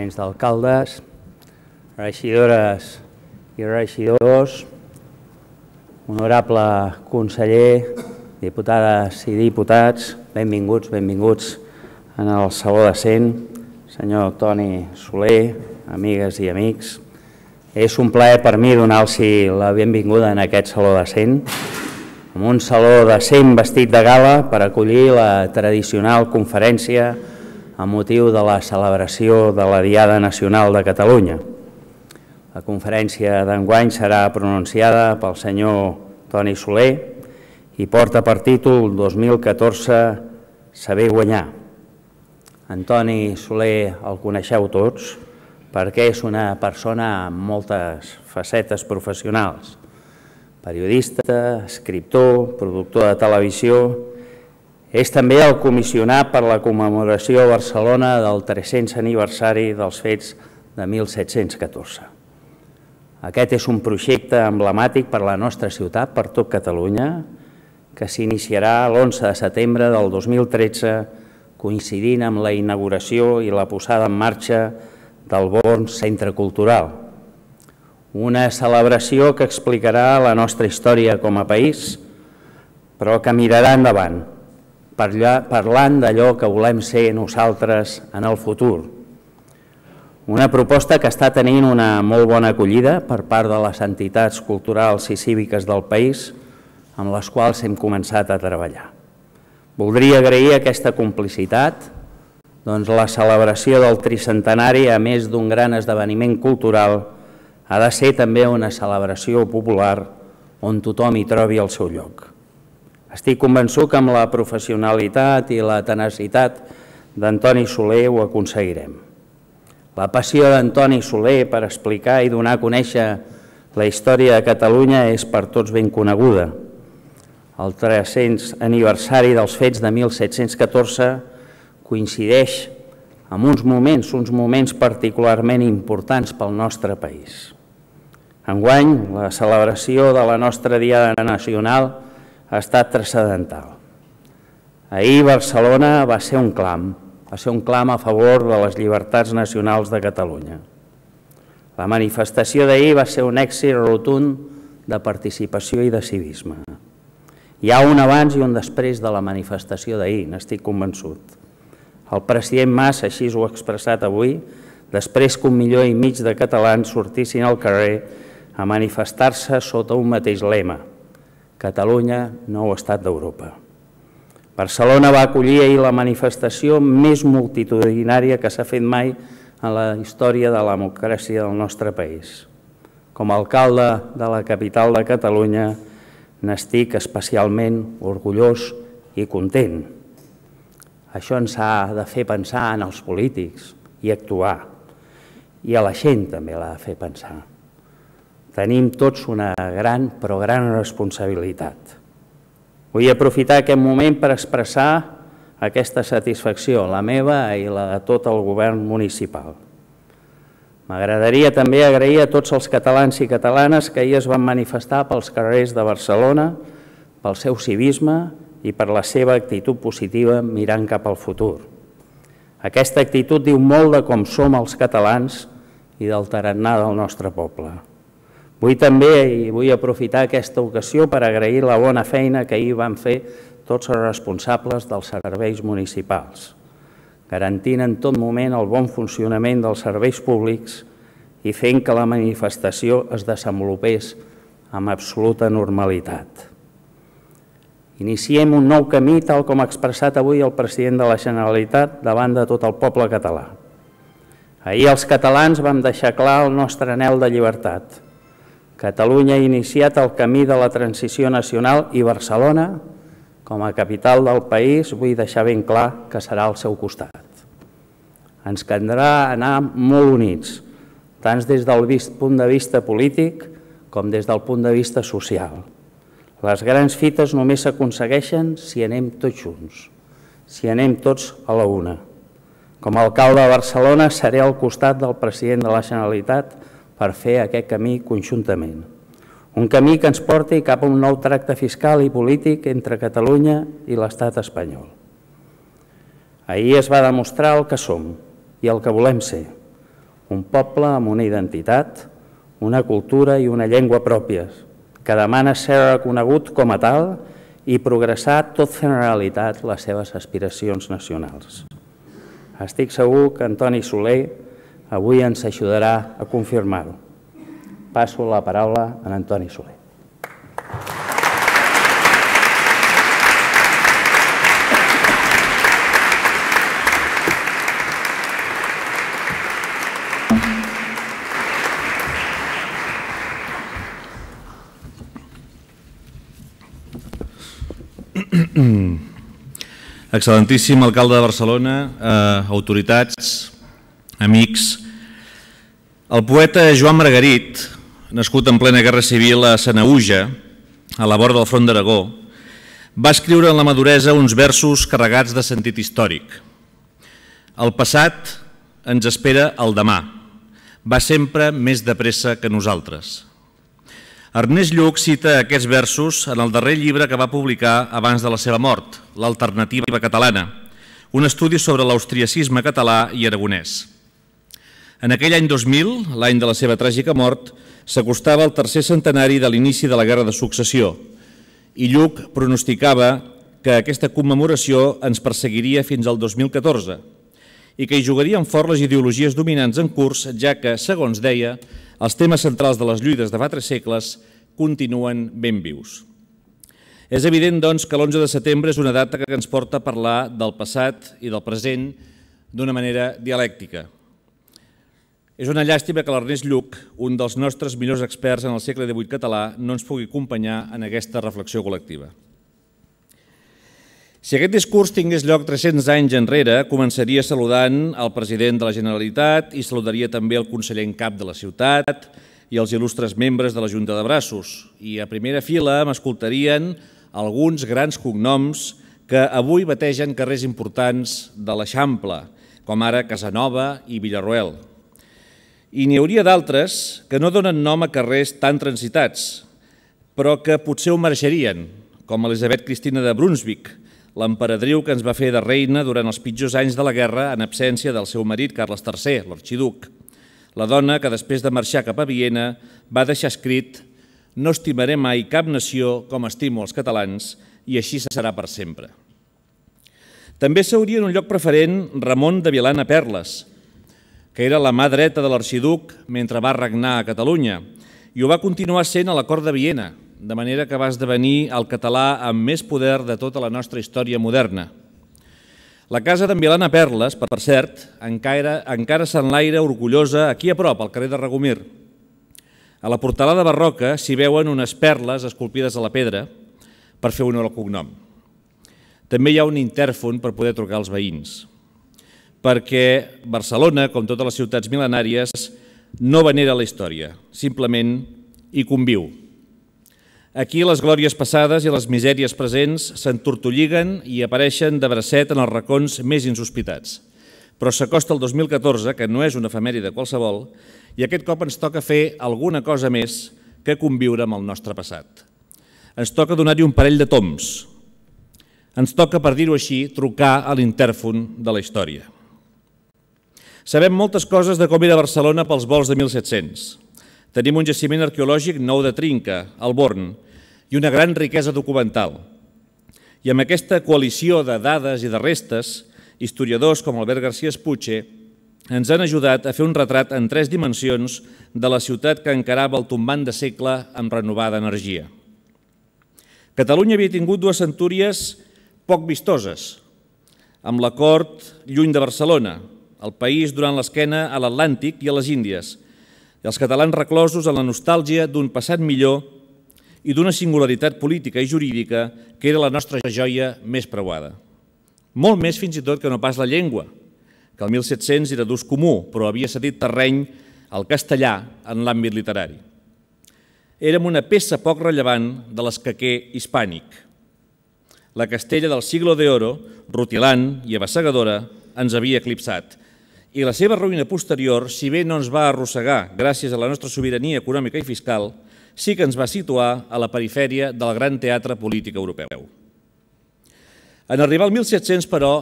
tinents d'alcaldes, regidores i regidors, honorable conseller, diputades i diputats, benvinguts, benvinguts en el Saló de Cent, senyor Toni Soler, amigues i amics. És un plaer per mi donar-los la benvinguda en aquest Saló de Cent amb un saló de Cent vestit de gala per acollir la tradicional conferència a motiu de la celebració de la Diada Nacional de Catalunya. La conferència d'enguany serà pronunciada pel senyor Toni Soler i porta per títol 2014 Saber guanyar. Antoni Soler el coneixeu tots perquè és una persona amb moltes facetes professionals. Periodista, escriptor, productor de televisió, és també el comissionat per la commemoració a Barcelona del 300 aniversari dels fets de 1714. Aquest és un projecte emblemàtic per a la nostra ciutat, per tot Catalunya, que s'iniciarà l'11 de setembre del 2013, coincidint amb la inauguració i la posada en marxa del Born Centre Cultural. Una celebració que explicarà la nostra història com a país, però que mirarà endavant, parlant d'allò que volem ser nosaltres en el futur. Una proposta que està tenint una molt bona acollida per part de les entitats culturals i cíviques del país amb les quals hem començat a treballar. Voldria agrair aquesta complicitat, doncs la celebració del tricentenari, a més d'un gran esdeveniment cultural, ha de ser també una celebració popular on tothom hi trobi el seu lloc. Estic convençut que amb la professionalitat i la tenacitat d'Antoni Soler ho aconseguirem. La passió d'Antoni Soler per explicar i donar a conèixer la història de Catalunya és per tots ben coneguda. El 300 aniversari dels fets de 1714 coincideix amb uns moments, uns moments particularment importants pel nostre país. Enguany, la celebració de la nostra Diada Nacional ha estat transcendental. Ahir Barcelona va ser un clam, va ser un clam a favor de les llibertats nacionals de Catalunya. La manifestació d'ahir va ser un èxit rotund de participació i de civisme. Hi ha un abans i un després de la manifestació d'ahir, n'estic convençut. El president Mas, així ho ha expressat avui, després que un milió i mig de catalans sortissin al carrer a manifestar-se sota un mateix lema – Catalunya, nou estat d'Europa. Barcelona va acollir ahir la manifestació més multitudinària que s'ha fet mai en la història de la democràcia del nostre país. Com a alcalde de la capital de Catalunya, n'estic especialment orgullós i content. Això ens ha de fer pensar en els polítics i actuar. I a la gent també l'ha de fer pensar tenim tots una gran, però gran responsabilitat. Vull aprofitar aquest moment per expressar aquesta satisfacció, la meva i la de tot el govern municipal. M'agradaria també agrair a tots els catalans i catalanes que ahir es van manifestar pels carrers de Barcelona, pel seu civisme i per la seva actitud positiva mirant cap al futur. Aquesta actitud diu molt de com som els catalans i del tarannà del nostre poble. Vull també, i vull aprofitar aquesta ocasió per agrair la bona feina que ahir van fer tots els responsables dels serveis municipals, garantint en tot moment el bon funcionament dels serveis públics i fent que la manifestació es desenvolupés amb absoluta normalitat. Iniciem un nou camí, tal com ha expressat avui el president de la Generalitat davant de tot el poble català. Ahir els catalans vam deixar clar el nostre anel de llibertat, Catalunya ha iniciat el camí de la transició nacional i Barcelona, com a capital del país, vull deixar ben clar que serà al seu costat. Ens caldrà anar molt units, tant des del punt de vista polític com des del punt de vista social. Les grans fites només s'aconsegueixen si anem tots junts, si anem tots a la una. Com a alcalde de Barcelona seré al costat del president de la Generalitat per fer aquest camí conjuntament. Un camí que ens porti cap a un nou tracte fiscal i polític entre Catalunya i l'estat espanyol. Ahir es va demostrar el que som i el que volem ser, un poble amb una identitat, una cultura i una llengua pròpies, que demana ser reconegut com a tal i progressar tot fent realitat les seves aspiracions nacionals. Estic segur que Antoni Soler, avui ens ajudarà a confirmar-ho. Passo la paraula a Antoni Soler. Excel·lentíssim alcalde de Barcelona, eh, autoritats, amics, el poeta Joan Margarit, nascut en plena Guerra Civil a Sanauja, a la vora del front d'Aragó, va escriure en la maduresa uns versos carregats de sentit històric. El passat ens espera el demà. Va sempre més de pressa que nosaltres. Ernest Lluc cita aquests versos en el darrer llibre que va publicar abans de la seva mort, L'alternativa catalana, un estudi sobre l'austriacisme català i aragonès. En aquell any 2000, l'any de la seva tràgica mort, s'acostava el tercer centenari de l'inici de la Guerra de Successió i Lluc pronosticava que aquesta commemoració ens perseguiria fins al 2014 i que hi jugarien fort les ideologies dominants en curs, ja que, segons deia, els temes centrals de les lluites de fa tres segles continuen ben vius. És evident, doncs, que l'11 de setembre és una data que ens porta a parlar del passat i del present d'una manera dialèctica, és una llàstima que l'Ernest Lluc, un dels nostres millors experts en el segle XVIII català, no ens pugui acompanyar en aquesta reflexió col·lectiva. Si aquest discurs tingués lloc 300 anys enrere, començaria saludant el president de la Generalitat i saludaria també el conseller en cap de la ciutat i els il·lustres membres de la Junta de Braços. I a primera fila m'escoltarien alguns grans cognoms que avui bategen carrers importants de l'Eixample, com ara Casanova i Villarroel. I n'hi hauria d'altres que no donen nom a carrers tan transitats, però que potser ho mereixerien, com Elisabet Cristina de Brunswick, l'emperadriu que ens va fer de reina durant els pitjors anys de la guerra en absència del seu marit Carles III, l'arxiduc, la dona que després de marxar cap a Viena va deixar escrit «No estimaré mai cap nació com estimo els catalans i així se serà per sempre». També s'hauria en un lloc preferent Ramon de Vilana Perles, que era la mà dreta de l'arxiduc mentre va regnar a Catalunya, i ho va continuar sent a l'acord de Viena, de manera que va esdevenir el català amb més poder de tota la nostra història moderna. La casa d'en Vilana Perles, per cert, encara, encara s'enlaira orgullosa aquí a prop, al carrer de Regomir. A la portalada barroca s'hi veuen unes perles esculpides a la pedra per fer honor al cognom. També hi ha un intèrfon per poder trucar als veïns perquè Barcelona, com totes les ciutats mil·lenàries, no venera la història, simplement hi conviu. Aquí les glòries passades i les misèries presents s'entortolliguen i apareixen de bracet en els racons més insospitats. Però s'acosta el 2014, que no és una efemèride qualsevol, i aquest cop ens toca fer alguna cosa més que conviure amb el nostre passat. Ens toca donar-hi un parell de toms. Ens toca, per dir-ho així, trucar a l'intèrfon de la història. Sabem moltes coses de com era Barcelona pels vols de 1700. Tenim un jaciment arqueològic nou de Trinca, al Born, i una gran riquesa documental. I amb aquesta coalició de dades i de restes, historiadors com Albert García Espuche ens han ajudat a fer un retrat en tres dimensions de la ciutat que encarava el tombant de segle amb renovada energia. Catalunya havia tingut dues centúries poc vistoses, amb la cort lluny de Barcelona, el país durant l'esquena a l'Atlàntic i a les Índies, i els catalans reclosos en la nostàlgia d'un passat millor i d'una singularitat política i jurídica que era la nostra joia més preuada. Molt més fins i tot que no pas la llengua, que el 1700 era d'ús comú, però havia cedit terreny al castellà en l'àmbit literari. Érem una peça poc rellevant de l'escaquer hispànic. La castella del siglo d'oro, rutilant i abassegadora, ens havia eclipsat – i la seva ruïna posterior, si bé no ens va arrossegar gràcies a la nostra sobirania econòmica i fiscal, sí que ens va situar a la perifèria del gran teatre polític europeu. En arribar al 1700, però,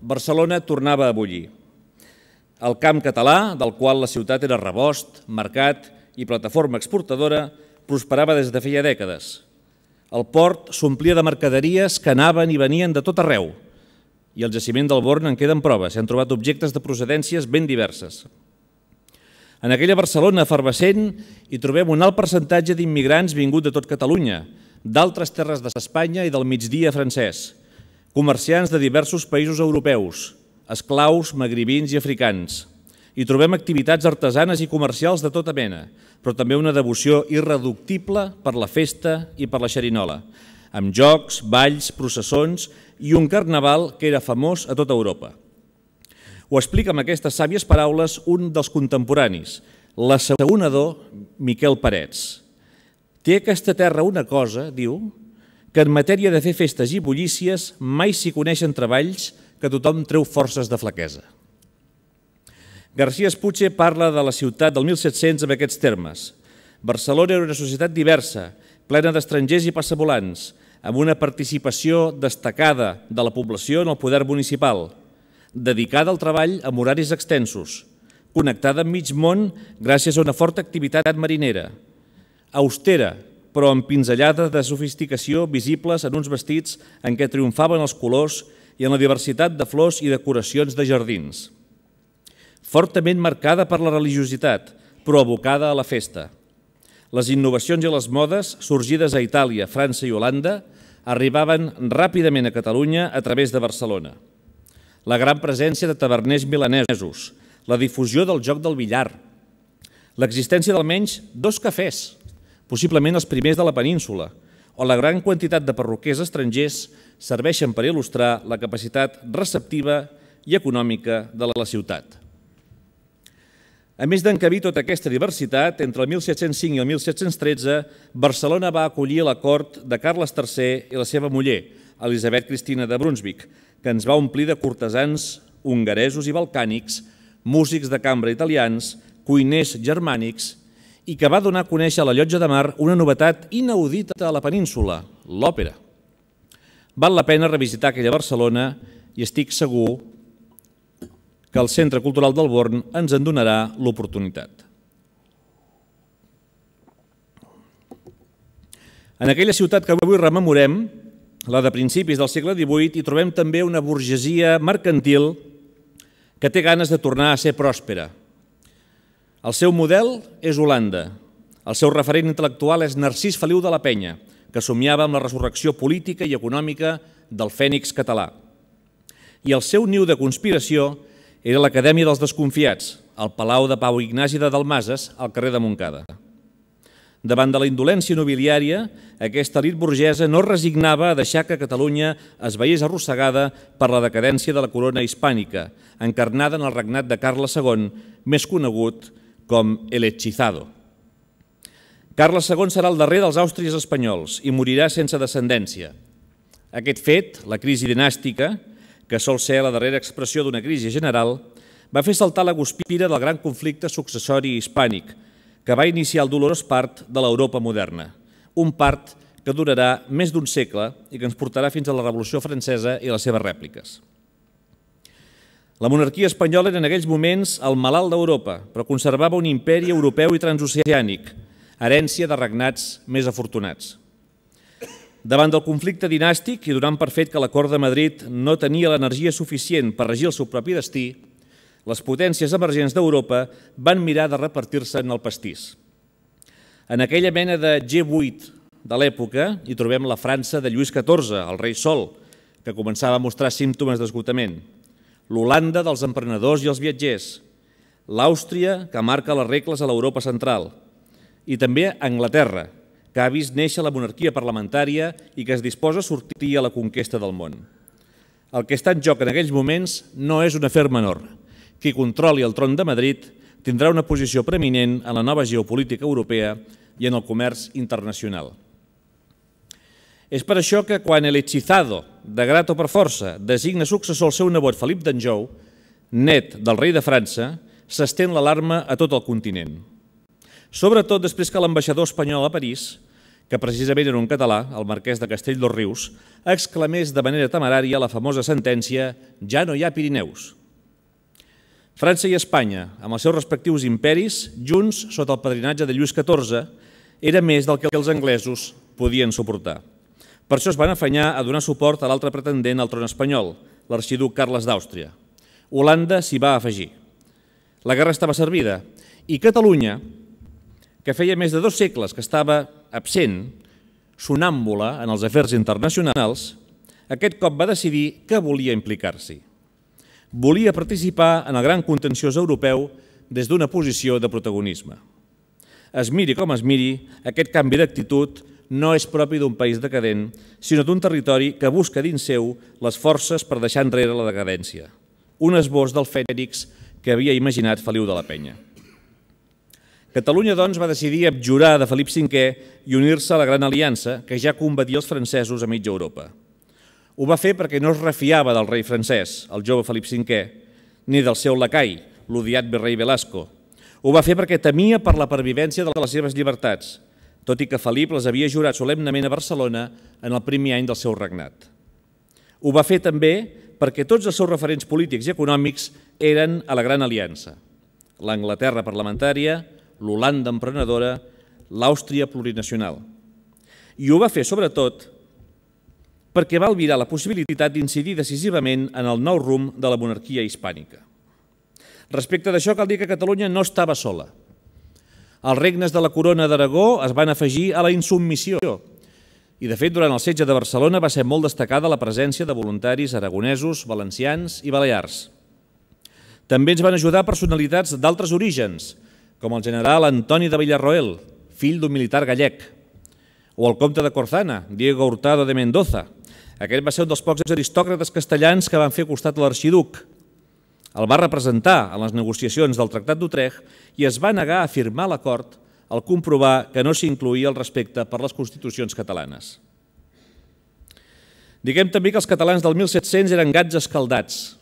Barcelona tornava a bullir. El camp català, del qual la ciutat era rebost, mercat i plataforma exportadora, prosperava des de feia dècades. El port s'omplia de mercaderies que anaven i venien de tot arreu, i el jaciment del Born en queden proves. S'han trobat objectes de procedències ben diverses. En aquella Barcelona efervescent hi trobem un alt percentatge d'immigrants vinguts de tot Catalunya, d'altres terres de Espanya i del migdia francès, comerciants de diversos països europeus, esclaus, magribins i africans. Hi trobem activitats artesanes i comercials de tota mena, però també una devoció irreductible per la festa i per la xerinola, amb jocs, balls, processons i un carnaval que era famós a tota Europa. Ho explica amb aquestes sàvies paraules un dels contemporanis, l'assaonador Miquel Parets. Té aquesta terra una cosa, diu, que en matèria de fer festes i bullícies mai s'hi coneixen treballs que tothom treu forces de flaquesa. García Esputxe parla de la ciutat del 1700 amb aquests termes. Barcelona era una societat diversa, plena d'estrangers i passavolants, amb una participació destacada de la població en el poder municipal, dedicada al treball amb horaris extensos, connectada amb mig món gràcies a una forta activitat marinera, austera, però amb pinzellades de sofisticació visibles en uns vestits en què triomfaven els colors i en la diversitat de flors i decoracions de jardins. Fortament marcada per la religiositat, però abocada a la festa – les innovacions i les modes sorgides a Itàlia, França i Holanda arribaven ràpidament a Catalunya a través de Barcelona. La gran presència de taverners milanesos, la difusió del joc del billar, l'existència d'almenys dos cafès, possiblement els primers de la península, o la gran quantitat de perruquers estrangers serveixen per il·lustrar la capacitat receptiva i econòmica de la ciutat. A més d'encabir tota aquesta diversitat, entre el 1705 i el 1713, Barcelona va acollir la cort de Carles III i la seva muller, Elisabet Cristina de Brunsvic, que ens va omplir de cortesans hongaresos i balcànics, músics de cambra italians, cuiners germànics i que va donar a conèixer a la Llotja de Mar una novetat inaudita a la península, l'òpera. Val la pena revisitar aquella Barcelona i estic segur que el Centre Cultural del Born ens en donarà l'oportunitat. En aquella ciutat que avui rememorem, la de principis del segle XVIII, hi trobem també una burgesia mercantil que té ganes de tornar a ser pròspera. El seu model és Holanda. El seu referent intel·lectual és Narcís Feliu de la Penya, que somiava amb la resurrecció política i econòmica del fènix català. I el seu niu de conspiració era l'Acadèmia dels Desconfiats, al Palau de Pau Ignasi de Dalmases, al carrer de Montcada. Davant de la indolència nobiliària, aquesta elit burgesa no resignava a deixar que Catalunya es veiés arrossegada per la decadència de la corona hispànica, encarnada en el regnat de Carles II, més conegut com El Hechizado. Carles II serà el darrer dels àustries espanyols i morirà sense descendència. Aquest fet, la crisi dinàstica, que sol ser la darrera expressió d'una crisi general, va fer saltar la guspira del gran conflicte successori hispànic, que va iniciar el dolorós part de l'Europa moderna, un part que durarà més d'un segle i que ens portarà fins a la Revolució Francesa i les seves rèpliques. La monarquia espanyola era en aquells moments el malalt d'Europa, però conservava un imperi europeu i transoceànic, herència de regnats més afortunats. Davant del conflicte dinàstic i donant per fet que l'acord de Madrid no tenia l'energia suficient per regir el seu propi destí, les potències emergents d'Europa van mirar de repartir-se en el pastís. En aquella mena de G8 de l'època hi trobem la França de Lluís XIV, el rei Sol, que començava a mostrar símptomes d'esgotament, l'Holanda dels emprenedors i els viatgers, l'Àustria, que marca les regles a l'Europa central, i també Anglaterra, que ha vist néixer la monarquia parlamentària i que es disposa a sortir a la conquesta del món. El que està en joc en aquells moments no és un afer menor. Qui controli el tron de Madrid tindrà una posició preeminent en la nova geopolítica europea i en el comerç internacional. És per això que quan el hechizado, de o per força, designa successor al seu nebot Felip d'Anjou, net del rei de França, s'estén l'alarma a tot el continent. Sobretot després que l'ambaixador espanyol a París que precisament era un català, el marquès de Castell dos Rius, exclamés de manera temerària la famosa sentència «Ja no hi ha Pirineus». França i Espanya, amb els seus respectius imperis, junts sota el padrinatge de Lluís XIV, era més del que els anglesos podien suportar. Per això es van afanyar a donar suport a l'altre pretendent al tron espanyol, l'arxiduc Carles d'Àustria. Holanda s'hi va afegir. La guerra estava servida i Catalunya, que feia més de dos segles que estava absent, sonàmbula en els afers internacionals, aquest cop va decidir que volia implicar-s'hi. Volia participar en el gran contenciós europeu des d'una posició de protagonisme. Es miri com es miri, aquest canvi d'actitud no és propi d'un país decadent, sinó d'un territori que busca dins seu les forces per deixar enrere la decadència. Un esbós del fènix que havia imaginat Feliu de la Penya. Catalunya, doncs, va decidir abjurar de Felip V i unir-se a la Gran Aliança, que ja combatia els francesos a mitja Europa. Ho va fer perquè no es refiava del rei francès, el jove Felip V, ni del seu lacai, l'odiat virrei Velasco. Ho va fer perquè temia per la pervivència de les seves llibertats, tot i que Felip les havia jurat solemnament a Barcelona en el primer any del seu regnat. Ho va fer també perquè tots els seus referents polítics i econòmics eren a la Gran Aliança, l'Anglaterra parlamentària, l'Holanda emprenedora, l'Àustria plurinacional. I ho va fer, sobretot, perquè va albirar la possibilitat d'incidir decisivament en el nou rumb de la monarquia hispànica. Respecte d'això, cal dir que Catalunya no estava sola. Els regnes de la corona d'Aragó es van afegir a la insubmissió i, de fet, durant el setge de Barcelona va ser molt destacada la presència de voluntaris aragonesos, valencians i balears. També ens van ajudar personalitats d'altres orígens, com el general Antoni de Villarroel, fill d'un militar gallec, o el comte de Corzana, Diego Hurtado de Mendoza. Aquest va ser un dels pocs aristòcrates castellans que van fer costat a l'arxiduc. El va representar en les negociacions del Tractat d'Utrecht i es va negar a firmar l'acord al comprovar que no s'incluïa el respecte per les constitucions catalanes. Diguem també que els catalans del 1700 eren gats escaldats,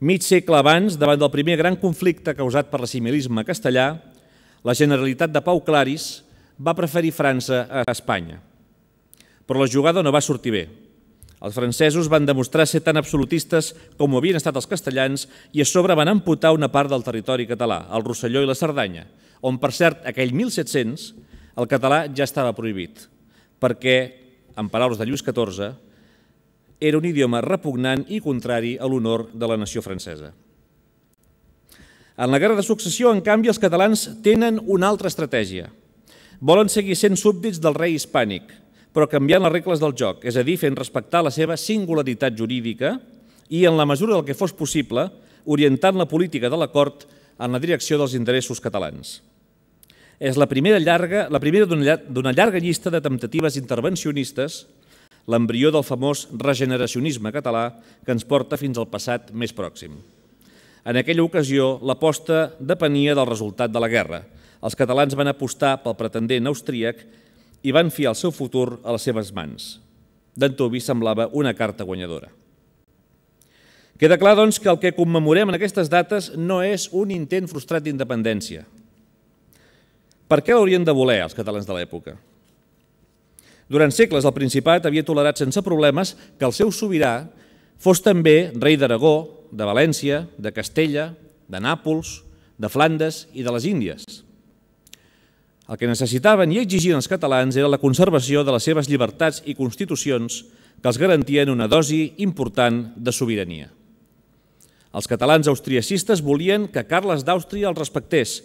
Mig segle abans, davant del primer gran conflicte causat per l'assimilisme castellà, la Generalitat de Pau Claris va preferir França a Espanya. Però la jugada no va sortir bé. Els francesos van demostrar ser tan absolutistes com ho havien estat els castellans i a sobre van amputar una part del territori català, el Rosselló i la Cerdanya, on, per cert, aquell 1700, el català ja estava prohibit, perquè, en paraules de Lluís XIV, era un idioma repugnant i contrari a l'honor de la nació francesa. En la Guerra de Successió, en canvi, els catalans tenen una altra estratègia. Volen seguir sent súbdits del rei hispànic, però canviant les regles del joc, és a dir, fent respectar la seva singularitat jurídica i, en la mesura del que fos possible, orientant la política de la cort en la direcció dels interessos catalans. És la primera, llarga, la primera d'una llarga llista de temptatives intervencionistes l'embrió del famós regeneracionisme català que ens porta fins al passat més pròxim. En aquella ocasió, l'aposta depenia del resultat de la guerra. Els catalans van apostar pel pretendent austríac i van fiar el seu futur a les seves mans. D'en Tobi semblava una carta guanyadora. Queda clar, doncs, que el que commemorem en aquestes dates no és un intent frustrat d'independència. Per què l'haurien de voler els catalans de l'època? Durant segles, el Principat havia tolerat sense problemes que el seu sobirà fos també rei d'Aragó, de València, de Castella, de Nàpols, de Flandes i de les Índies. El que necessitaven i exigien els catalans era la conservació de les seves llibertats i constitucions que els garantien una dosi important de sobirania. Els catalans austriacistes volien que Carles d'Àustria els respectés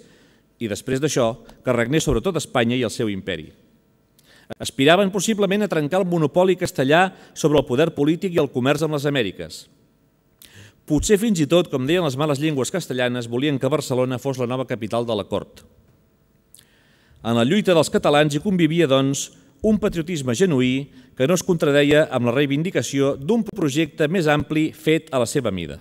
i després d'això que regnés sobretot Espanya i el seu imperi aspiraven possiblement a trencar el monopoli castellà sobre el poder polític i el comerç amb les Amèriques. Potser fins i tot, com deien les males llengües castellanes, volien que Barcelona fos la nova capital de la cort. En la lluita dels catalans hi convivia, doncs, un patriotisme genuí que no es contradeia amb la reivindicació d'un projecte més ampli fet a la seva mida.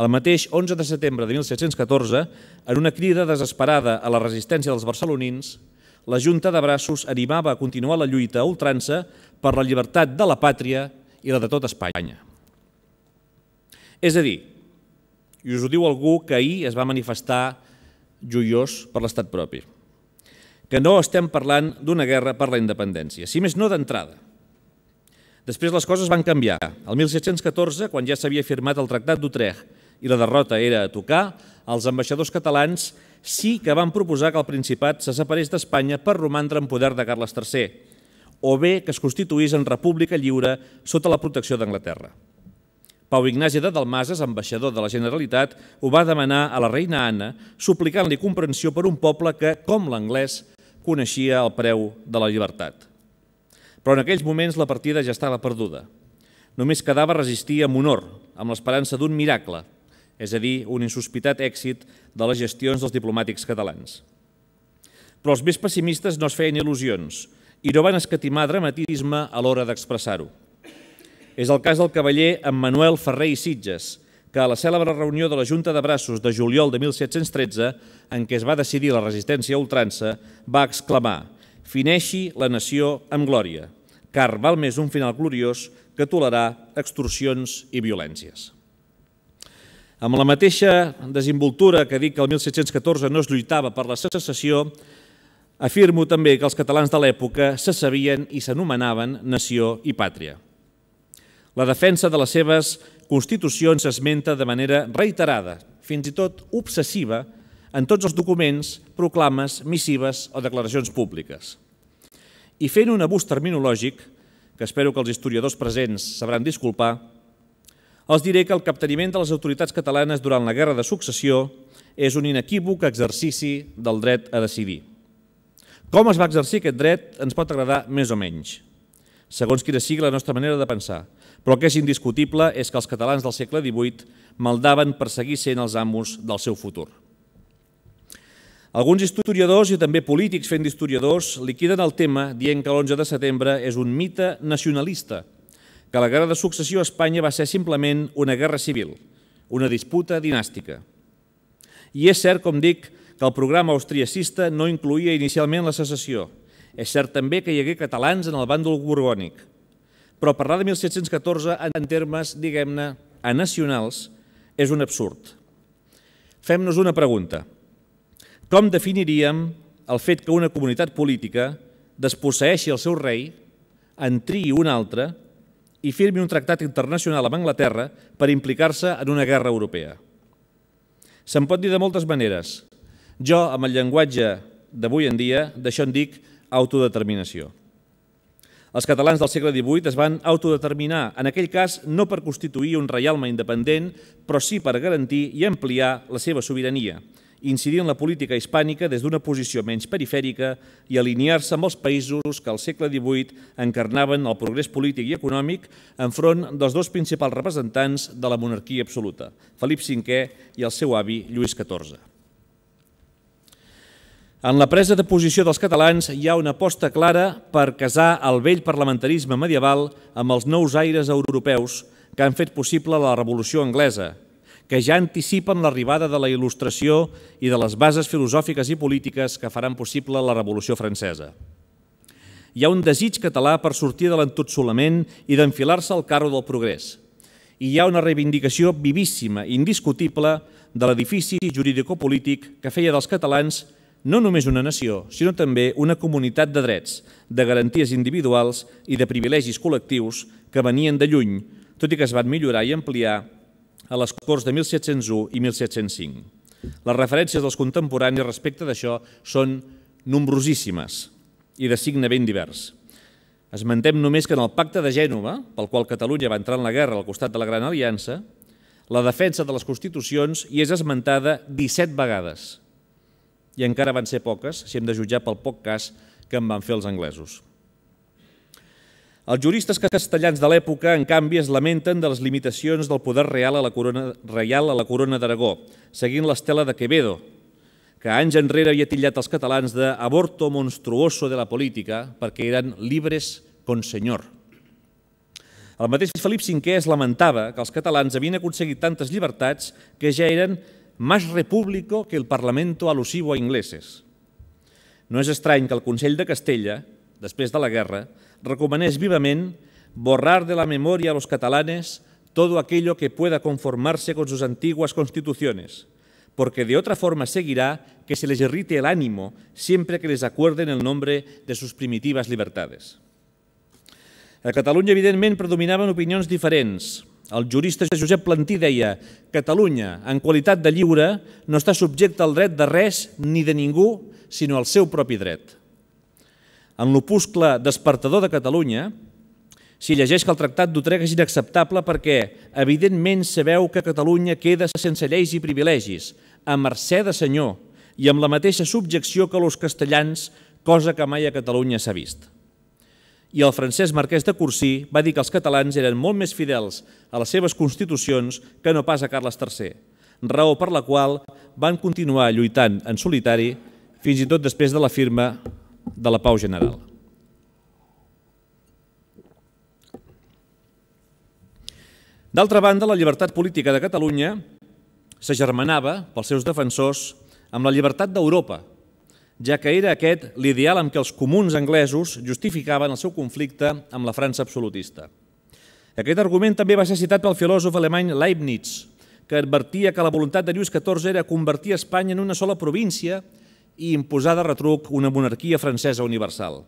El mateix 11 de setembre de 1714, en una crida desesperada a la resistència dels barcelonins, la Junta de Braços animava a continuar la lluita a ultrança per la llibertat de la pàtria i la de tot Espanya. És a dir, i us ho diu algú que ahir es va manifestar joiós per l'estat propi, que no estem parlant d'una guerra per la independència, si més no d'entrada. Després les coses van canviar. El 1714, quan ja s'havia firmat el Tractat d'Utrecht i la derrota era a tocar, els ambaixadors catalans sí que van proposar que el Principat se separés d'Espanya per romandre en poder de Carles III, o bé que es constituís en república lliure sota la protecció d'Anglaterra. Pau Ignasi de Dalmases, ambaixador de la Generalitat, ho va demanar a la reina Anna, suplicant-li comprensió per un poble que, com l'anglès, coneixia el preu de la llibertat. Però en aquells moments la partida ja estava perduda. Només quedava resistir amb honor, amb l'esperança d'un miracle – és a dir, un insospitat èxit de les gestions dels diplomàtics catalans. Però els més pessimistes no es feien il·lusions i no van escatimar dramatisme a l'hora d'expressar-ho. És el cas del cavaller en Manuel Ferrer i Sitges, que a la cèlebre reunió de la Junta de Braços de juliol de 1713, en què es va decidir la resistència a ultrança, va exclamar «Fineixi la nació amb glòria, car val més un final gloriós que tolerar extorsions i violències». Amb la mateixa desinvoltura que dic que el 1714 no es lluitava per la secessió, afirmo també que els catalans de l'època se sabien i s'anomenaven nació i pàtria. La defensa de les seves constitucions s'esmenta de manera reiterada, fins i tot obsessiva, en tots els documents, proclames, missives o declaracions públiques. I fent un abús terminològic, que espero que els historiadors presents sabran disculpar, els diré que el capteniment de les autoritats catalanes durant la Guerra de Successió és un inequívoc exercici del dret a decidir. Com es va exercir aquest dret ens pot agradar més o menys, segons quina sigui la nostra manera de pensar, però el que és indiscutible és que els catalans del segle XVIII maldaven per seguir sent els amos del seu futur. Alguns historiadors i també polítics fent d'historiadors liquiden el tema dient que l'11 de setembre és un mite nacionalista – que la guerra de successió a Espanya va ser simplement una guerra civil, una disputa dinàstica. I és cert, com dic, que el programa austriacista no incluïa inicialment la secessió. És cert també que hi hagué catalans en el bàndol borbònic. Però parlar de 1714 en termes, diguem-ne, a nacionals és un absurd. Fem-nos una pregunta. Com definiríem el fet que una comunitat política desposseeixi el seu rei, en triï un altre i firmi un tractat internacional amb Anglaterra per implicar-se en una guerra europea. Se'n pot dir de moltes maneres. Jo, amb el llenguatge d'avui en dia, d'això en dic autodeterminació. Els catalans del segle XVIII es van autodeterminar, en aquell cas no per constituir un reialme independent, però sí per garantir i ampliar la seva sobirania – incidir en la política hispànica des d'una posició menys perifèrica i alinear-se amb els països que al segle XVIII encarnaven el progrés polític i econòmic enfront dels dos principals representants de la monarquia absoluta, Felip V i el seu avi Lluís XIV. En la presa de posició dels catalans hi ha una aposta clara per casar el vell parlamentarisme medieval amb els nous aires europeus que han fet possible la Revolució Anglesa, que ja anticipen l'arribada de la il·lustració i de les bases filosòfiques i polítiques que faran possible la Revolució Francesa. Hi ha un desig català per sortir de l'entotsolament i d'enfilar-se al carro del progrés. I hi ha una reivindicació vivíssima, i indiscutible, de l'edifici jurídico-polític que feia dels catalans no només una nació, sinó també una comunitat de drets, de garanties individuals i de privilegis col·lectius que venien de lluny, tot i que es van millorar i ampliar a les Corts de 1701 i 1705. Les referències dels contemporanis respecte d'això són nombrosíssimes i de signe ben divers. Esmentem només que en el pacte de Gènova, pel qual Catalunya va entrar en la guerra al costat de la Gran Aliança, la defensa de les Constitucions hi és esmentada 17 vegades, i encara van ser poques, si hem de jutjar pel poc cas que en van fer els anglesos. Els juristes castellans de l'època, en canvi, es lamenten de les limitacions del poder real a la corona, reial a la corona d'Aragó, seguint l'estela de Quevedo, que anys enrere havia tillat els catalans de aborto monstruoso de la política perquè eren libres con senyor. El mateix Felip V es lamentava que els catalans havien aconseguit tantes llibertats que ja eren más repúblico que el parlamento alusivo a ingleses. No és estrany que el Consell de Castella, després de la guerra, recomanés vivament borrar de la memoria a los catalanes todo aquello que pueda conformarse con sus antiguas constituciones, porque de otra forma seguirá que se les irrite el ánimo siempre que les acuerden el nombre de sus primitivas libertades. A Catalunya, evidentment, predominaven opinions diferents. El jurista Josep Plantí deia Catalunya, en qualitat de lliure, no està subjecta al dret de res ni de ningú, sinó al seu propi dret en l'opuscle Despertador de Catalunya, si llegeix que el Tractat d'Utrecht és inacceptable perquè, evidentment, sabeu que Catalunya queda sense lleis i privilegis, a mercè de senyor i amb la mateixa subjecció que els castellans, cosa que mai a Catalunya s'ha vist. I el francès Marquès de Cursí va dir que els catalans eren molt més fidels a les seves constitucions que no pas a Carles III, raó per la qual van continuar lluitant en solitari fins i tot després de la firma de la pau general. D'altra banda, la llibertat política de Catalunya s'agermanava pels seus defensors amb la llibertat d'Europa, ja que era aquest l'ideal amb què els comuns anglesos justificaven el seu conflicte amb la França absolutista. Aquest argument també va ser citat pel filòsof alemany Leibniz, que advertia que la voluntat de Lluís XIV era convertir Espanya en una sola província i imposar de retruc una monarquia francesa universal.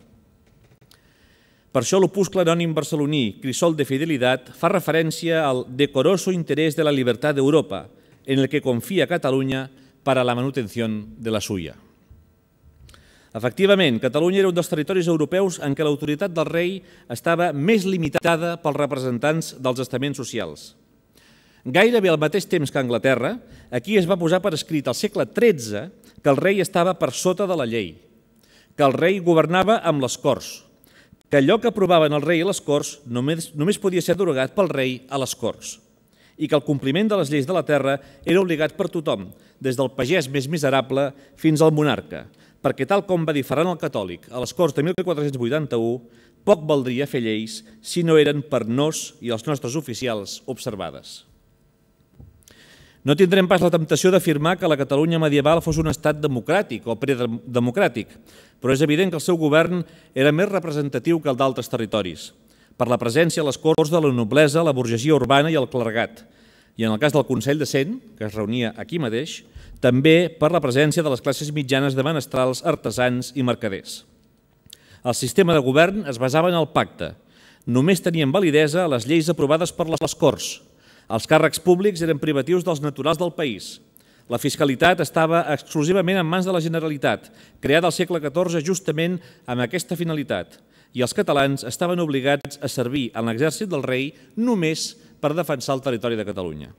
Per això l'opuscle anònim barceloní Crisol de Fidelitat fa referència al decoroso interès de la llibertat d'Europa, en el que confia Catalunya per a la manutenció de la suya. Efectivament, Catalunya era un dels territoris europeus en què l'autoritat del rei estava més limitada pels representants dels estaments socials. Gairebé al mateix temps que Anglaterra, aquí es va posar per escrit al segle XIII que el rei estava per sota de la llei, que el rei governava amb les Corts, que allò que aprovaven el rei i les Corts només, només podia ser derogat pel rei a les Corts i que el compliment de les lleis de la terra era obligat per tothom, des del pagès més miserable fins al monarca, perquè tal com va dir Ferran el Catòlic a les Corts de 1481, poc valdria fer lleis si no eren per nos i els nostres oficials observades. No tindrem pas la temptació d'afirmar que la Catalunya medieval fos un estat democràtic o predemocràtic, però és evident que el seu govern era més representatiu que el d'altres territoris, per la presència a les corts de la noblesa, la burgesia urbana i el clergat, i en el cas del Consell de Cent, que es reunia aquí mateix, també per la presència de les classes mitjanes de menestrals, artesans i mercaders. El sistema de govern es basava en el pacte. Només tenien validesa les lleis aprovades per les Corts, els càrrecs públics eren privatius dels naturals del país. La fiscalitat estava exclusivament en mans de la Generalitat, creada al segle XIV justament amb aquesta finalitat, i els catalans estaven obligats a servir en l'exèrcit del rei només per defensar el territori de Catalunya.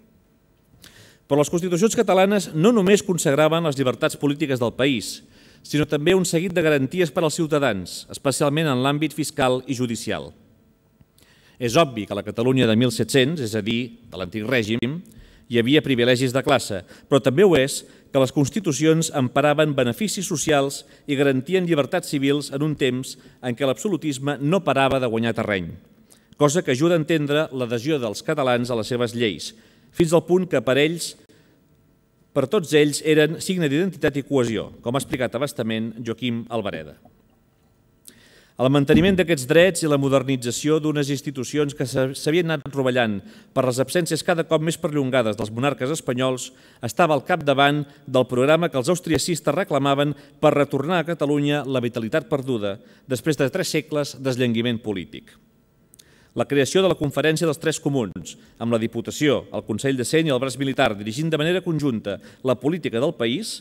Però les constitucions catalanes no només consagraven les llibertats polítiques del país, sinó també un seguit de garanties per als ciutadans, especialment en l'àmbit fiscal i judicial. És obvi que a la Catalunya de 1700, és a dir, de l'antic règim, hi havia privilegis de classe, però també ho és que les constitucions emparaven beneficis socials i garantien llibertats civils en un temps en què l'absolutisme no parava de guanyar terreny, cosa que ajuda a entendre l'adhesió dels catalans a les seves lleis, fins al punt que per ells, per tots ells, eren signe d'identitat i cohesió, com ha explicat abastament Joaquim Albareda. El manteniment d'aquests drets i la modernització d'unes institucions que s'havien anat rovellant per les absències cada cop més perllongades dels monarques espanyols estava al capdavant del programa que els austriacistes reclamaven per retornar a Catalunya la vitalitat perduda després de tres segles d'esllenguiment polític la creació de la Conferència dels Tres Comuns, amb la Diputació, el Consell de Seny i el braç militar, dirigint de manera conjunta la política del país,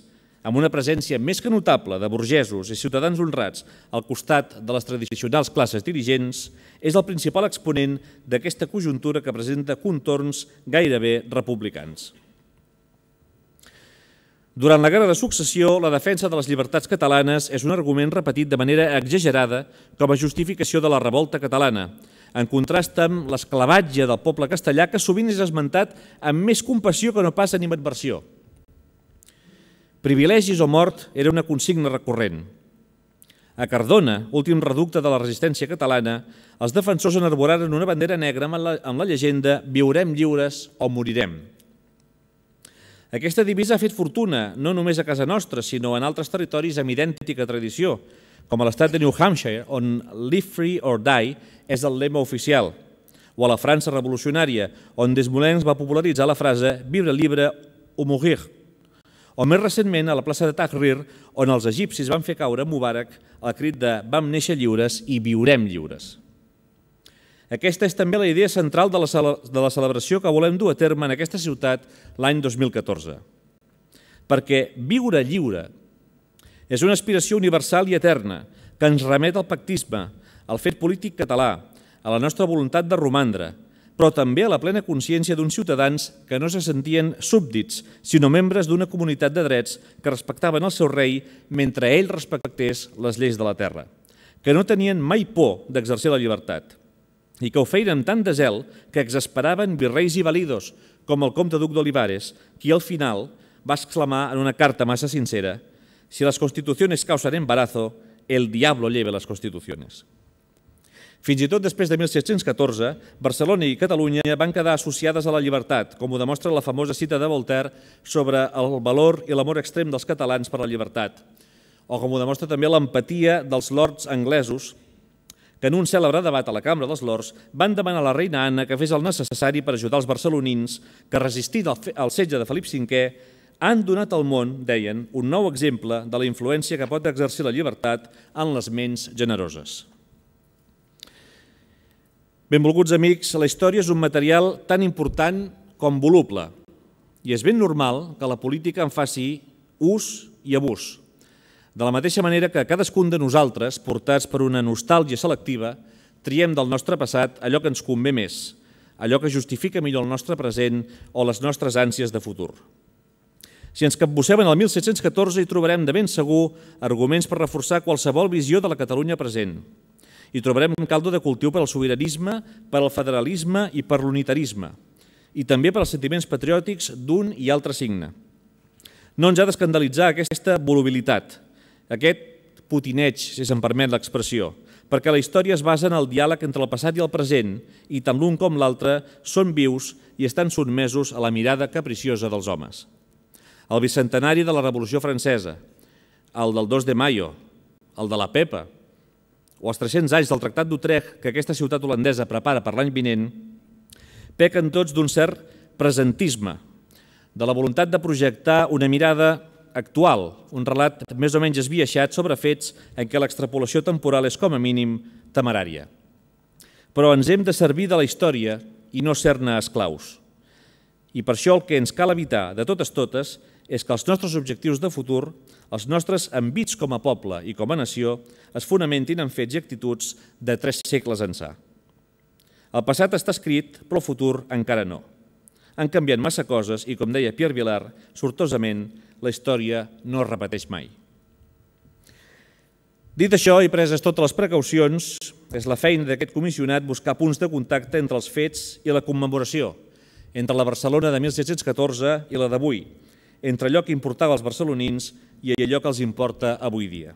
amb una presència més que notable de burgesos i ciutadans honrats al costat de les tradicionals classes dirigents, és el principal exponent d'aquesta conjuntura que presenta contorns gairebé republicans. Durant la Guerra de Successió, la defensa de les llibertats catalanes és un argument repetit de manera exagerada com a justificació de la revolta catalana, en contrast amb l'esclavatge del poble castellà que sovint és esmentat amb més compassió que no pas en adversió Privilegis o mort era una consigna recurrent. A Cardona, últim reducte de la resistència catalana, els defensors enarboraren una bandera negra amb la, llegenda «Viurem lliures o morirem». Aquesta divisa ha fet fortuna, no només a casa nostra, sinó en altres territoris amb idèntica tradició, com a l'estat de New Hampshire, on «Live free or die» és el lema oficial, o a la França revolucionària, on Desmoulins va popularitzar la frase «Vibre libre o morir» o més recentment a la plaça de Tahrir, on els egipcis van fer caure Mubarak al crit de «Vam néixer lliures i viurem lliures». Aquesta és també la idea central de la, de la celebració que volem dur a terme en aquesta ciutat l'any 2014. Perquè viure lliure és una aspiració universal i eterna que ens remet al pactisme, al fet polític català, a la nostra voluntat de romandre, però també a la plena consciència d'uns ciutadans que no se sentien súbdits, sinó membres d'una comunitat de drets que respectaven el seu rei mentre ell respectés les lleis de la terra, que no tenien mai por d'exercir la llibertat i que ho feien amb tant de zel que exasperaven virreis i validos, com el comte duc d'Olivares, qui al final va exclamar en una carta massa sincera «Si les constitucions causen embarazo, el diablo lleve les constitucions». Fins i tot després de 1614, Barcelona i Catalunya van quedar associades a la llibertat, com ho demostra la famosa cita de Voltaire sobre el valor i l'amor extrem dels catalans per la llibertat, o com ho demostra també l'empatia dels lords anglesos, que en un cèlebre debat a la Cambra dels Lords van demanar a la reina Anna que fes el necessari per ajudar els barcelonins que, resistint al setge de Felip V, han donat al món, deien, un nou exemple de la influència que pot exercir la llibertat en les ments generoses. Benvolguts amics, la història és un material tan important com voluble i és ben normal que la política en faci ús i abús. De la mateixa manera que cadascun de nosaltres, portats per una nostàlgia selectiva, triem del nostre passat allò que ens convé més, allò que justifica millor el nostre present o les nostres ànsies de futur. Si ens capbussem en el 1714 hi trobarem de ben segur arguments per reforçar qualsevol visió de la Catalunya present, hi trobarem un caldo de cultiu per al sobiranisme, per al federalisme i per l'unitarisme, i també per als sentiments patriòtics d'un i altre signe. No ens ha d'escandalitzar aquesta volubilitat, aquest putineig, si se'n permet l'expressió, perquè la història es basa en el diàleg entre el passat i el present i tant l'un com l'altre són vius i estan sotmesos a la mirada capriciosa dels homes. El bicentenari de la Revolució Francesa, el del 2 de maio, el de la Pepa, o els 300 anys del Tractat d'Utrecht que aquesta ciutat holandesa prepara per l'any vinent, pequen tots d'un cert presentisme, de la voluntat de projectar una mirada actual, un relat més o menys esbiaixat sobre fets en què l'extrapolació temporal és com a mínim temerària. Però ens hem de servir de la història i no ser-ne esclaus. I per això el que ens cal evitar de totes totes és que els nostres objectius de futur els nostres envits com a poble i com a nació es fonamentin en fets i actituds de tres segles ençà. El passat està escrit, però el futur encara no. Han canviat massa coses i, com deia Pierre Vilar, sortosament, la història no es repeteix mai. Dit això, i preses totes les precaucions, és la feina d'aquest comissionat buscar punts de contacte entre els fets i la commemoració, entre la Barcelona de 1714 i la d'avui, entre allò que importava als barcelonins i allò que els importa avui dia.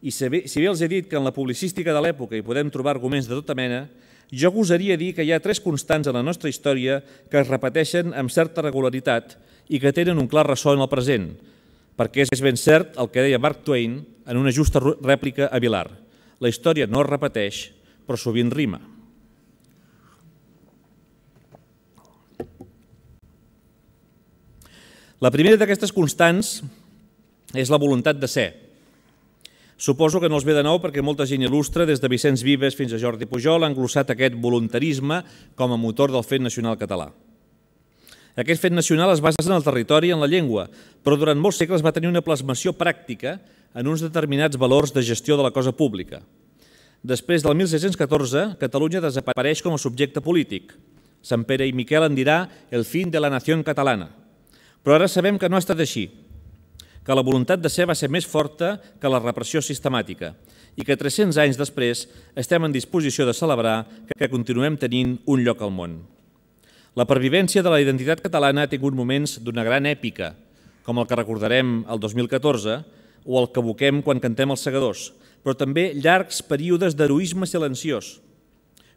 I si bé, si els he dit que en la publicística de l'època hi podem trobar arguments de tota mena, jo gosaria dir que hi ha tres constants en la nostra història que es repeteixen amb certa regularitat i que tenen un clar ressò en el present, perquè és ben cert el que deia Mark Twain en una justa rèplica a Vilar. La història no es repeteix, però sovint rima. La primera d'aquestes constants és la voluntat de ser. Suposo que no els ve de nou perquè molta gent il·lustra, des de Vicenç Vives fins a Jordi Pujol, han glossat aquest voluntarisme com a motor del fet nacional català. Aquest fet nacional es basa en el territori i en la llengua, però durant molts segles va tenir una plasmació pràctica en uns determinats valors de gestió de la cosa pública. Després del 1614, Catalunya desapareix com a subjecte polític. Sant Pere i Miquel en dirà el fin de la nació catalana. Però ara sabem que no ha estat així, que la voluntat de ser va ser més forta que la repressió sistemàtica i que 300 anys després estem en disposició de celebrar que continuem tenint un lloc al món. La pervivència de la identitat catalana ha tingut moments d'una gran èpica, com el que recordarem el 2014 o el que aboquem quan cantem els segadors, però també llargs períodes d'heroisme silenciós,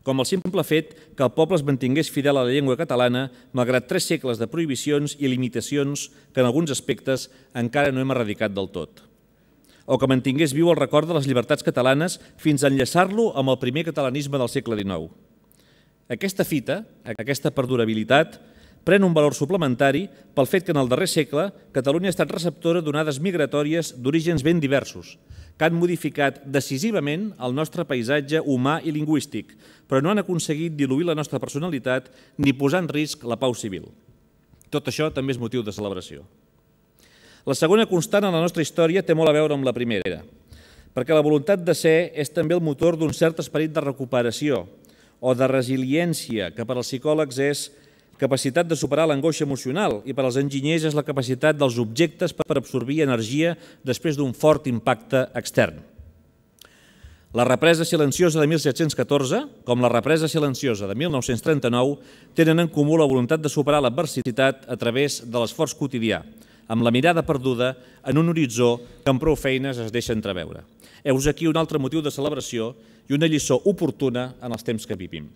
com el simple fet que el poble es mantingués fidel a la llengua catalana malgrat tres segles de prohibicions i limitacions que en alguns aspectes encara no hem erradicat del tot. O que mantingués viu el record de les llibertats catalanes fins a enllaçar-lo amb el primer catalanisme del segle XIX. Aquesta fita, aquesta perdurabilitat, pren un valor suplementari pel fet que en el darrer segle Catalunya ha estat receptora d'onades migratòries d'orígens ben diversos, que han modificat decisivament el nostre paisatge humà i lingüístic, però no han aconseguit diluir la nostra personalitat ni posar en risc la pau civil. Tot això també és motiu de celebració. La segona constant en la nostra història té molt a veure amb la primera, perquè la voluntat de ser és també el motor d'un cert esperit de recuperació o de resiliència, que per als psicòlegs és capacitat de superar l'angoixa emocional i per als enginyers és la capacitat dels objectes per absorbir energia després d'un fort impacte extern. La represa silenciosa de 1714, com la represa silenciosa de 1939, tenen en comú la voluntat de superar l'adversitat a través de l'esforç quotidià, amb la mirada perduda en un horitzó que amb prou feines es deixa entreveure. Heus aquí un altre motiu de celebració i una lliçó oportuna en els temps que vivim.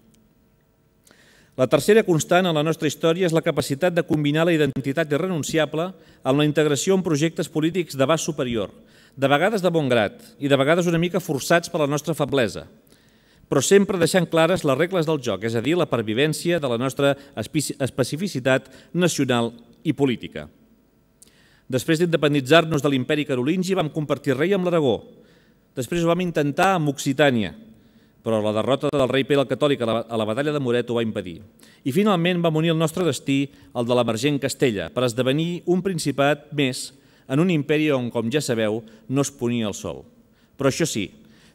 La tercera constant en la nostra història és la capacitat de combinar la identitat irrenunciable amb la integració en projectes polítics de superior, de vegades de bon grat i de vegades una mica forçats per la nostra feblesa, però sempre deixant clares les regles del joc, és a dir, la pervivència de la nostra especificitat nacional i política. Després d'independitzar-nos de l'imperi carolingi vam compartir rei amb l'Aragó, després ho vam intentar amb Occitània, però la derrota del rei Pere el Catòlic a la, batalla de Moret ho va impedir. I finalment vam unir el nostre destí al de l'emergent Castella per esdevenir un principat més en un imperi on, com ja sabeu, no es ponia el sol. Però això sí,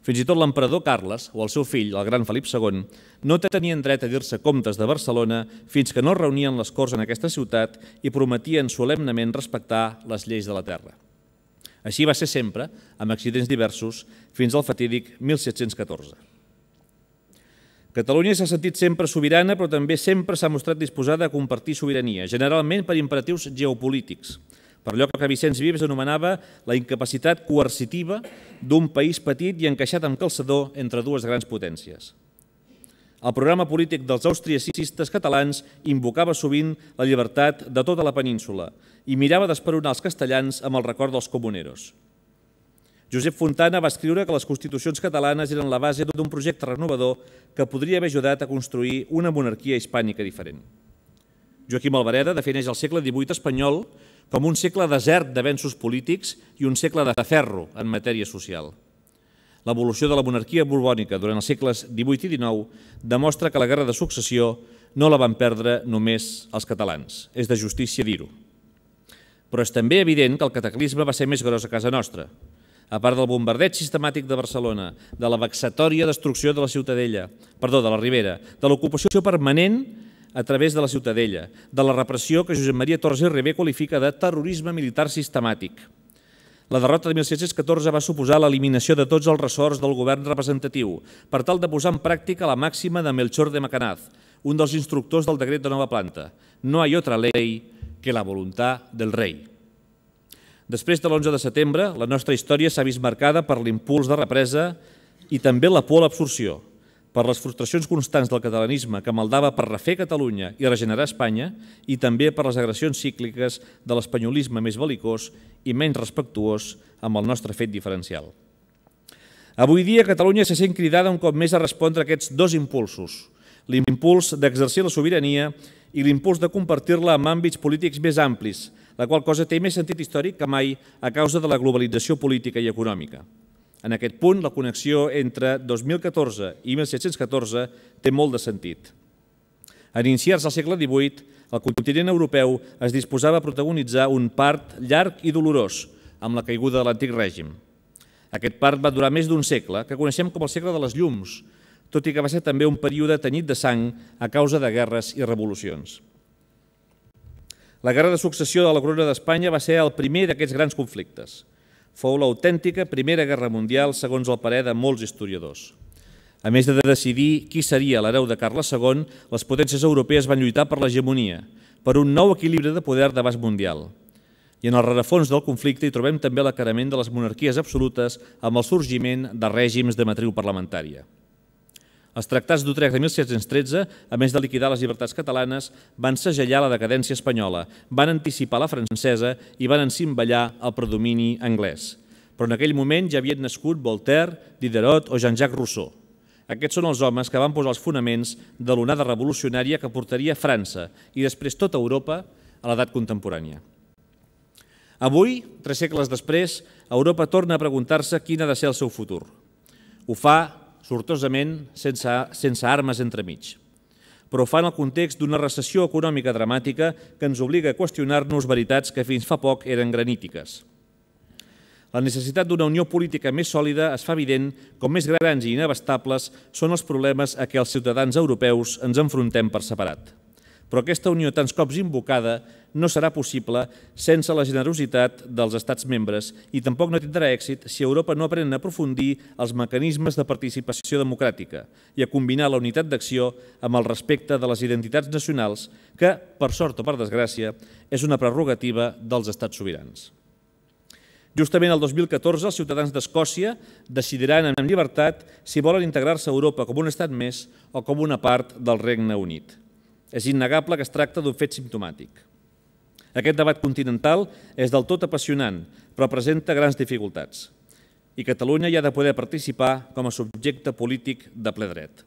fins i tot l'emperador Carles o el seu fill, el gran Felip II, no tenien dret a dir-se comptes de Barcelona fins que no reunien les Corts en aquesta ciutat i prometien solemnament respectar les lleis de la terra. Així va ser sempre, amb accidents diversos, fins al fatídic 1714. Catalunya s'ha sentit sempre sobirana, però també sempre s'ha mostrat disposada a compartir sobirania, generalment per imperatius geopolítics, per allò que Vicenç Vives anomenava la incapacitat coercitiva d'un país petit i encaixat amb calçador entre dues grans potències. El programa polític dels austriacistes catalans invocava sovint la llibertat de tota la península i mirava d'esperonar els castellans amb el record dels comuneros. Josep Fontana va escriure que les constitucions catalanes eren la base d'un projecte renovador que podria haver ajudat a construir una monarquia hispànica diferent. Joaquim Alvareda defineix el segle XVIII espanyol com un segle desert d'avenços polítics i un segle de ferro en matèria social. L'evolució de la monarquia borbònica durant els segles XVIII i XIX demostra que la guerra de successió no la van perdre només els catalans. És de justícia dir-ho. Però és també evident que el cataclisme va ser més gros a casa nostra a part del bombardeig sistemàtic de Barcelona, de la vexatòria destrucció de la Ciutadella, perdó, de la Ribera, de l'ocupació permanent a través de la Ciutadella, de la repressió que Josep Maria Torres i Ribé qualifica de terrorisme militar sistemàtic. La derrota de 1714 va suposar l'eliminació de tots els ressorts del govern representatiu per tal de posar en pràctica la màxima de Melchor de Macanaz, un dels instructors del decret de nova planta. No hi ha altra llei que la voluntat del rei. Després de l'11 de setembre, la nostra història s'ha vist marcada per l'impuls de represa i també la por a l'absorció, per les frustracions constants del catalanisme que maldava per refer Catalunya i regenerar Espanya i també per les agressions cícliques de l'espanyolisme més belicós i menys respectuós amb el nostre fet diferencial. Avui dia Catalunya se sent cridada un cop més a respondre a aquests dos impulsos, l'impuls d'exercir la sobirania i l'impuls de compartir-la amb àmbits polítics més amplis, la qual cosa té més sentit històric que mai a causa de la globalització política i econòmica. En aquest punt, la connexió entre 2014 i 1714 té molt de sentit. En iniciar-se al segle XVIII, el continent europeu es disposava a protagonitzar un part llarg i dolorós amb la caiguda de l'antic règim. Aquest part va durar més d'un segle, que coneixem com el segle de les llums, tot i que va ser també un període tenyit de sang a causa de guerres i revolucions. La Guerra de Successió de la Corona d'Espanya va ser el primer d'aquests grans conflictes. Fou l'autèntica Primera Guerra Mundial, segons el parer de molts historiadors. A més de decidir qui seria l'hereu de Carles II, les potències europees van lluitar per l'hegemonia, per un nou equilibri de poder d'abast mundial. I en el rerefons del conflicte hi trobem també l'acarament de les monarquies absolutes amb el sorgiment de règims de matriu parlamentària. Els tractats d'Utrecht de 1713, a més de liquidar les llibertats catalanes, van segellar la decadència espanyola, van anticipar la francesa i van ensimballar el predomini anglès. Però en aquell moment ja havien nascut Voltaire, Diderot o Jean-Jacques Rousseau. Aquests són els homes que van posar els fonaments de l'onada revolucionària que portaria França i després tota Europa a l'edat contemporània. Avui, tres segles després, Europa torna a preguntar-se quin ha de ser el seu futur. Ho fa sortosament sense, sense armes entremig, però fa en el context d'una recessió econòmica dramàtica que ens obliga a qüestionar-nos veritats que fins fa poc eren granítiques. La necessitat d'una unió política més sòlida es fa evident com més grans i inabastables són els problemes a què els ciutadans europeus ens enfrontem per separat però aquesta unió tants cops invocada no serà possible sense la generositat dels Estats membres i tampoc no tindrà èxit si Europa no aprèn a aprofundir els mecanismes de participació democràtica i a combinar la unitat d'acció amb el respecte de les identitats nacionals que, per sort o per desgràcia, és una prerrogativa dels Estats sobirans. Justament el 2014 els ciutadans d'Escòcia decidiran amb llibertat si volen integrar-se a Europa com un estat més o com una part del Regne Unit. És innegable que es tracta d'un fet simptomàtic. Aquest debat continental és del tot apassionant, però presenta grans dificultats. I Catalunya hi ha de poder participar com a subjecte polític de ple dret.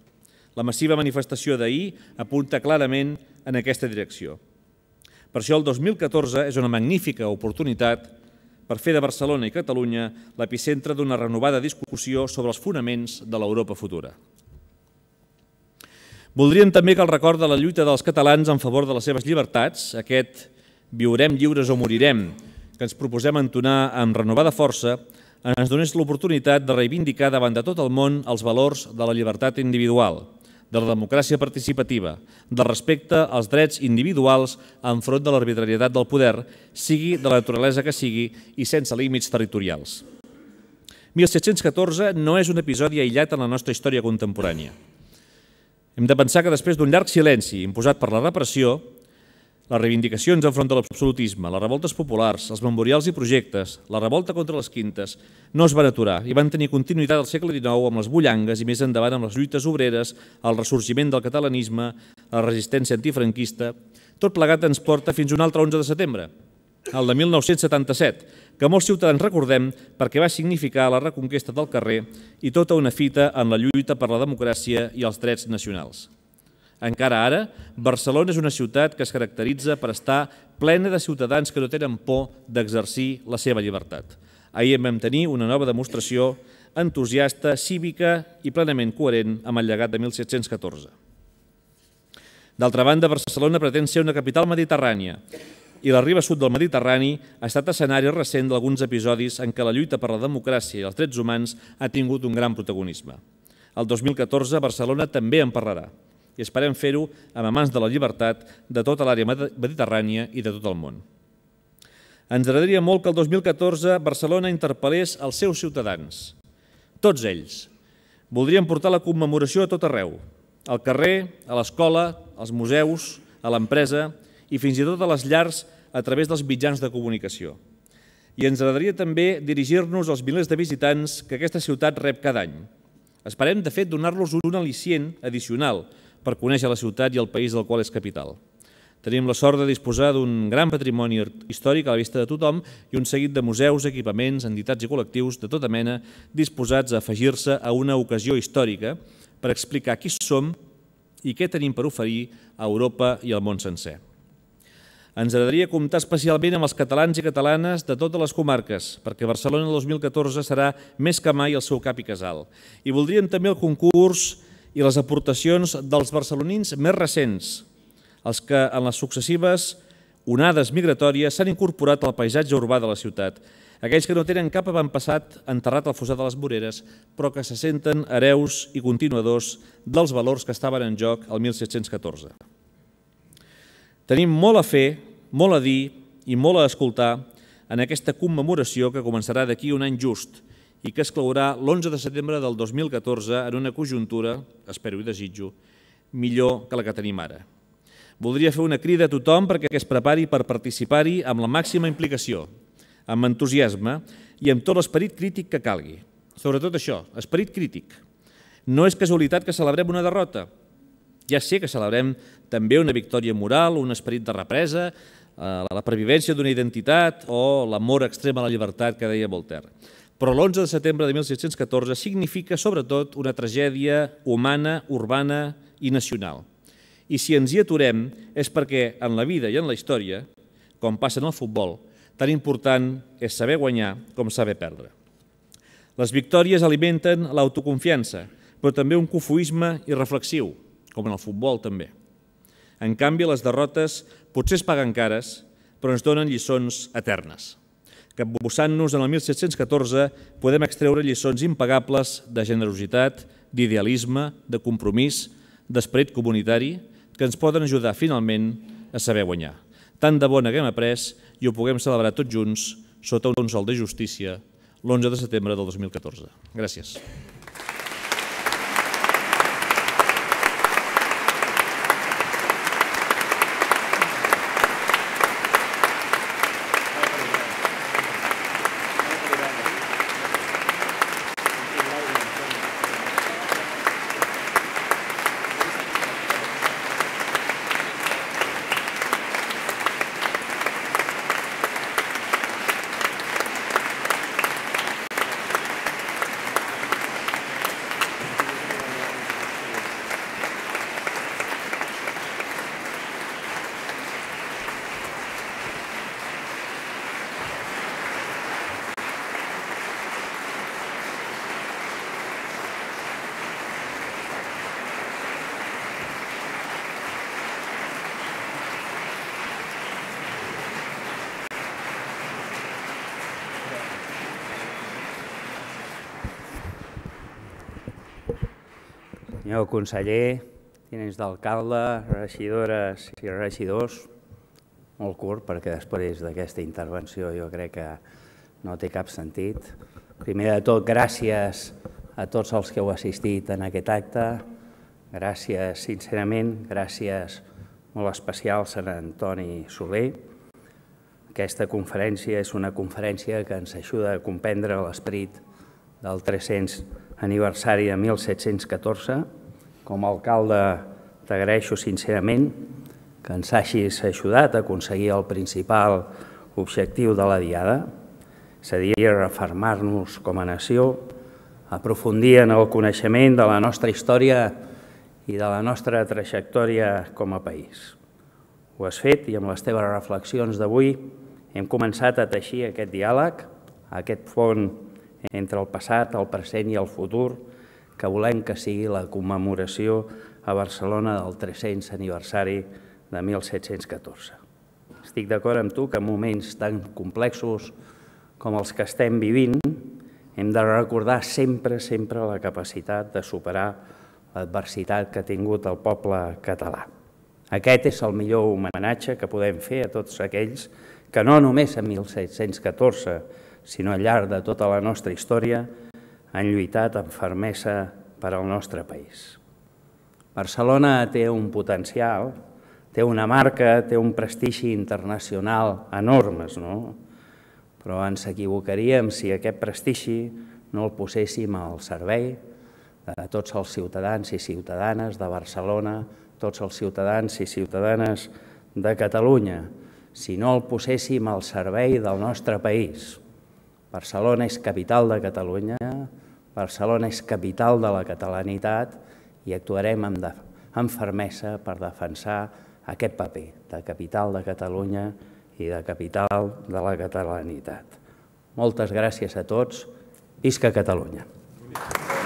La massiva manifestació d'ahir apunta clarament en aquesta direcció. Per això el 2014 és una magnífica oportunitat per fer de Barcelona i Catalunya l'epicentre d'una renovada discussió sobre els fonaments de l'Europa futura. Voldríem també que el record de la lluita dels catalans en favor de les seves llibertats, aquest viurem lliures o morirem, que ens proposem entonar amb renovada força, ens donés l'oportunitat de reivindicar davant de tot el món els valors de la llibertat individual, de la democràcia participativa, del respecte als drets individuals enfront de l'arbitrarietat del poder, sigui de la naturalesa que sigui i sense límits territorials. 1714 no és un episodi aïllat en la nostra història contemporània. Hem de pensar que després d'un llarg silenci imposat per la repressió, les reivindicacions enfront de l'absolutisme, les revoltes populars, els memorials i projectes, la revolta contra les quintes, no es van aturar i van tenir continuïtat al segle XIX amb les bullangues i més endavant amb les lluites obreres, el ressorgiment del catalanisme, la resistència antifranquista... Tot plegat ens porta fins un altre 11 de setembre, el de 1977, que molts ciutadans recordem perquè va significar la reconquesta del carrer i tota una fita en la lluita per la democràcia i els drets nacionals. Encara ara, Barcelona és una ciutat que es caracteritza per estar plena de ciutadans que no tenen por d'exercir la seva llibertat. Ahir vam tenir una nova demostració entusiasta, cívica i plenament coherent amb el llegat de 1714. D'altra banda, Barcelona pretén ser una capital mediterrània, i la riba sud del Mediterrani ha estat escenari recent d'alguns episodis en què la lluita per la democràcia i els drets humans ha tingut un gran protagonisme. El 2014 Barcelona també en parlarà i esperem fer-ho amb amants de la llibertat de tota l'àrea mediterrània i de tot el món. Ens agradaria molt que el 2014 Barcelona interpel·lés els seus ciutadans. Tots ells. Voldrien portar la commemoració a tot arreu, al carrer, a l'escola, als museus, a l'empresa i fins i tot a les llars a través dels mitjans de comunicació. I ens agradaria també dirigir-nos als milers de visitants que aquesta ciutat rep cada any. Esperem, de fet, donar-los un al·licient addicional per conèixer la ciutat i el país del qual és capital. Tenim la sort de disposar d'un gran patrimoni històric a la vista de tothom i un seguit de museus, equipaments, entitats i col·lectius de tota mena disposats a afegir-se a una ocasió històrica per explicar qui som i què tenim per oferir a Europa i al món sencer. Ens agradaria comptar especialment amb els catalans i catalanes de totes les comarques, perquè Barcelona 2014 serà més que mai el seu cap i casal. I voldríem també el concurs i les aportacions dels barcelonins més recents, els que en les successives onades migratòries s'han incorporat al paisatge urbà de la ciutat, aquells que no tenen cap avantpassat enterrat al fosat de les voreres, però que se senten hereus i continuadors dels valors que estaven en joc el 1714. Tenim molt a fer, molt a dir i molt a escoltar en aquesta commemoració que començarà d'aquí un any just i que es claurà l'11 de setembre del 2014 en una conjuntura, espero i desitjo, millor que la que tenim ara. Voldria fer una crida a tothom perquè es prepari per participar-hi amb la màxima implicació, amb entusiasme i amb tot l'esperit crític que calgui. Sobretot això, esperit crític. No és casualitat que celebrem una derrota, ja sé que celebrem també una victòria moral, un esperit de represa, eh, la pervivència d'una identitat o l'amor extrem a la llibertat que deia Voltaire. Però l'11 de setembre de 1714 significa, sobretot, una tragèdia humana, urbana i nacional. I si ens hi aturem és perquè en la vida i en la història, com passa en el futbol, tan important és saber guanyar com saber perdre. Les victòries alimenten l'autoconfiança, però també un cofoisme irreflexiu, com en el futbol també. En canvi, les derrotes potser es paguen cares, però ens donen lliçons eternes. Capbussant-nos en el 1714 podem extreure lliçons impagables de generositat, d'idealisme, de compromís, d'esperit comunitari, que ens poden ajudar finalment a saber guanyar. Tant de bon haguem après i ho puguem celebrar tots junts sota un sol de justícia l'11 de setembre del 2014. Gràcies. senyor conseller, tinents d'alcalde, regidores i regidors, molt curt perquè després d'aquesta intervenció jo crec que no té cap sentit. Primer de tot, gràcies a tots els que heu assistit en aquest acte, gràcies sincerament, gràcies molt especial Sant Antoni Soler. Aquesta conferència és una conferència que ens ajuda a comprendre l'esperit del 300 aniversari de 1714, com a alcalde t'agraeixo sincerament que ens hagis ajudat a aconseguir el principal objectiu de la Diada, és a dir, reformar nos com a nació, aprofundir en el coneixement de la nostra història i de la nostra trajectòria com a país. Ho has fet i amb les teves reflexions d'avui hem començat a teixir aquest diàleg, aquest font entre el passat, el present i el futur, que volem que sigui la commemoració a Barcelona del 300 aniversari de 1714. Estic d'acord amb tu que en moments tan complexos com els que estem vivint hem de recordar sempre, sempre la capacitat de superar l'adversitat que ha tingut el poble català. Aquest és el millor homenatge que podem fer a tots aquells que no només en 1714, sinó al llarg de tota la nostra història, han lluitat amb fermesa per al nostre país. Barcelona té un potencial, té una marca, té un prestigi internacional enormes, no? però ens equivocaríem si aquest prestigi no el poséssim al servei de tots els ciutadans i ciutadanes de Barcelona, tots els ciutadans i ciutadanes de Catalunya, si no el poséssim al servei del nostre país. Barcelona és capital de Catalunya, Barcelona és capital de la catalanitat i actuarem amb, de, amb fermesa per defensar aquest paper de capital de Catalunya i de capital de la catalanitat. Moltes gràcies a tots. Visca Catalunya! Gràcies.